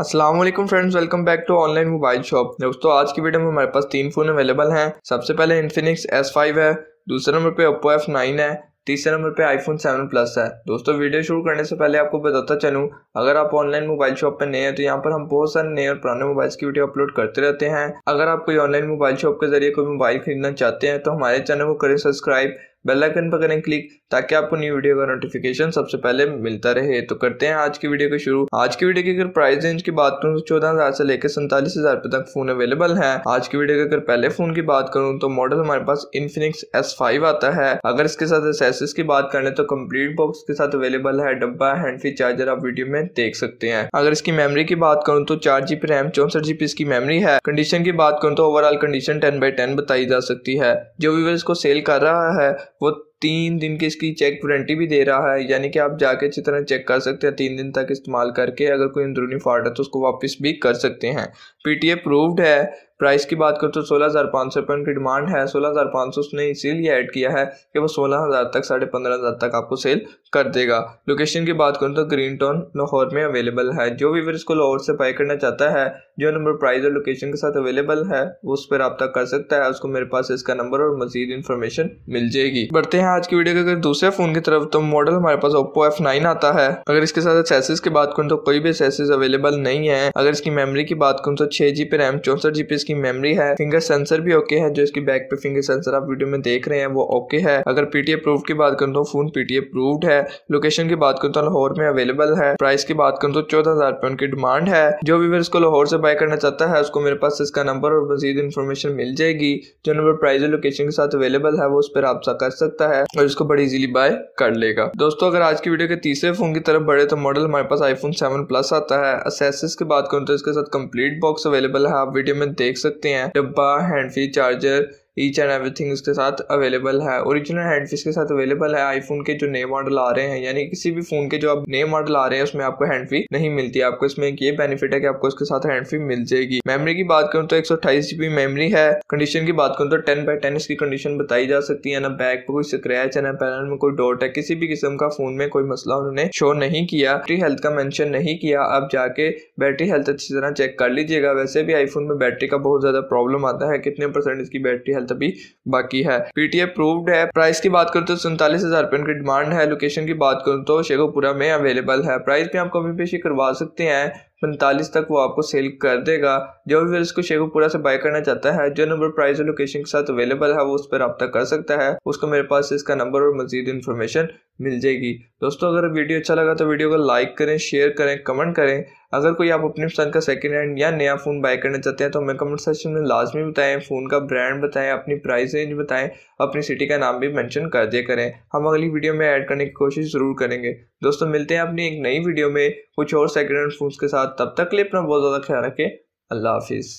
Aslam friends welcome back to online mobile shop दोस्तों आज की वीडियो में हमारे पास तीन फ़ोन अवेलेबल हैं सबसे पहले इन्फिनिक्स S5 है दूसरे नंबर पे Oppo F9 है तीसरे नंबर पे आईफोन 7 प्लस है दोस्तों वीडियो शुरू करने से पहले आपको बताता चलूँ अगर आप ऑनलाइन मोबाइल शॉप पर नए हैं तो यहाँ पर हम बहुत सारे नए और पुराने मोबाइल्स की वीडियो अपलोड करते रहते हैं अगर आप कोई ऑनलाइन मोबाइल शॉप के जरिए कोई मोबाइल खरीदना चाहते हैं तो हमारे चैनल को करें सब्सक्राइब बेल आइकन पर करें क्लिक ताकि आपको न्यू वीडियो का नोटिफिकेशन सबसे पहले मिलता रहे तो करते हैं आज की वीडियो को शुरू आज की वीडियो की अगर प्राइस रेंज की बात करूँ तो चौदह हजार से लेकर सैंतालीस हजार तक फोन अवेलेबल है आज की वीडियो की अगर पहले फोन की बात करूँ तो मॉडल हमारे पास इन्फिनिक्स एस फाइव आता है अगर इसके साथ एसेसिस की बात करें तो कंप्लीट बॉक्स के साथ अवेलेबल है डब्बा हैंड फ्री चार्जर आप वीडियो में देख सकते हैं अगर इसकी मेमरी की बात करूँ तो चार जीबी रैम चौसठ जीबी इसकी मेमोरी है कंडीशन की बात करूँ तो overall condition ten by ten बताई जा सकती है जो व्यूवर इसको सेल कर रहा है खुद तीन दिन की इसकी चेक वारंटी भी दे रहा है यानी कि आप जाके अच्छी तरह चेक कर सकते हैं तीन दिन तक इस्तेमाल करके अगर कोई अंदरूनी फॉल्ट है तो उसको वापस भी कर सकते हैं पीटीए अप्रूव्ड है प्राइस की बात करूँ तो सोलह हज़ार पाँच सौ रुपये उनकी डिमांड है सोलह हज़ार पाँच सौ उसने इसीलिए ऐड किया है कि वो सोलह हज़ार तक साढ़े पंद्रह हज़ार तक आपको सेल कर देगा लोकेशन की बात करूँ तो ग्रीन टाउन लाहौर में अवेलेबल है जो भी वीवर इसको लाहौर से बाई करना चाहता है जो नंबर प्राइस और लोकेशन के साथ अवेलेबल है उस पर रबता कर सकता है उसको मेरे पास इसका नंबर और मजीद इन्फॉर्मेशन मिल जाएगी बढ़ते हैं हैं आज की वीडियो के अगर दूसरे फोन की तरफ तो मॉडल हमारे पास ओप्पो एफ नाइन आता है अगर इसके साथ एसेसिस की बात करूँ तो कोई भी एसेसिस अवेलेबल नहीं है अगर इसकी मेमोरी की बात करूँ तो छह जीबी रैम चौसठ जीबी इसकी मेमोरी है फिंगर सेंसर भी ओके है जो इसकी बैक पे फिंगर सेंसर आप वीडियो में देख रहे हैं वो ओके है अगर पीटी अप्रूव की बात करूँ तो फोन पीटी अप्रूव्ड है लोकेशन की बात करूँ तो लाहौर में अवेलेबल है प्राइस की बात करूँ तो चौदह हजार रुपये उनकी डिमांड है जो भी इसको लाहौर से बाय करना चाहता है उसको मेरे पास इसका नंबर और मजीद इन्फॉर्मेशन मिल जाएगी जो नंबर प्राइस और लोकेशन के साथ अवेलेबल है वो उस पर रबा कर सकता है है और इसको बड़ी इजीली बाय कर लेगा दोस्तों अगर आज की वीडियो के तीसरे फोन की तरफ बढ़े तो मॉडल हमारे पास आईफोन सेवन प्लस आता है असेसिस की बात करूँ तो इसके साथ कम्प्लीट बॉक्स अवेलेबल है आप वीडियो में देख सकते हैं डब्बा hand free charger each and everything उसके साथ अवेलेबल है ओरिजिनल हैंड फीस के साथ अवेलेबल है आईफोन के जो नए मॉडल आ रहे हैं यानी किसी भी फोन के जो आप नए मॉडल आ रहे हैं उसमें आपको हैंड फी नहीं मिलती आपको इसमें एक ये बेनिफिट है कि आपको उसके साथ हैंडफी मिल जाएगी मेमोरी की बात करूँ तो एक सौ मेमोरी है कंडीशन की बात करूँ तो टेन बाई टेन इसकी कंडीशन बताई जा सकती है ना बैक पर कोई स्क्रैच है ना पैनल में कोई डॉट है किसी भी किस्म का फोन में कोई मसला उन्होंने शो नहीं किया बैटरी हेल्थ का मैंशन नहीं किया आप जाके बैटरी हेल्थ अच्छी तरह चेक कर लीजिएगा वैसे भी आईफोन में बैटरी का बहुत ज्यादा प्रॉब्लम आता है कितने परसेंट इसकी बैटरी हेल्थ परसेंट अभी बाकी है पीटीए अप्रूव्ड है प्राइस की बात करूँ तो सैंतालीस हज़ार रुपये की डिमांड है लोकेशन की बात करूँ तो शेखोपुरा में अवेलेबल है प्राइस भी आप कमी पेशी करवा सकते हैं पैंतालीस तक वो आपको सेल कर देगा जो भी इसको शेखुपुरा से बाय करना चाहता है जो नंबर प्राइस और लोकेशन के साथ अवेलेबल है वो उस पर रब्ता कर सकता है उसको मेरे पास इसका नंबर और मजीद इन्फॉर्मेशन मिल जाएगी दोस्तों अगर वीडियो अच्छा लगा तो वीडियो को लाइक करें शेयर करें कमेंट करें अगर कोई आप अपनी पसंद का सेकेंड हैंड या नया फ़ोन बाय करना चाहते हैं तो हमें कमेंट सेक्शन में लाजमी बताएं फ़ोन का ब्रांड बताएं अपनी प्राइस रेंज बताएं अपनी सिटी का नाम भी मेंशन कर दिया करें हम अगली वीडियो में ऐड करने की कोशिश ज़रूर करेंगे दोस्तों मिलते हैं अपनी एक नई वीडियो में कुछ और हैंड फूड्स के साथ तब तक के लिए अपना बहुत ज़्यादा ख्याल रखें अल्लाह हाफिज़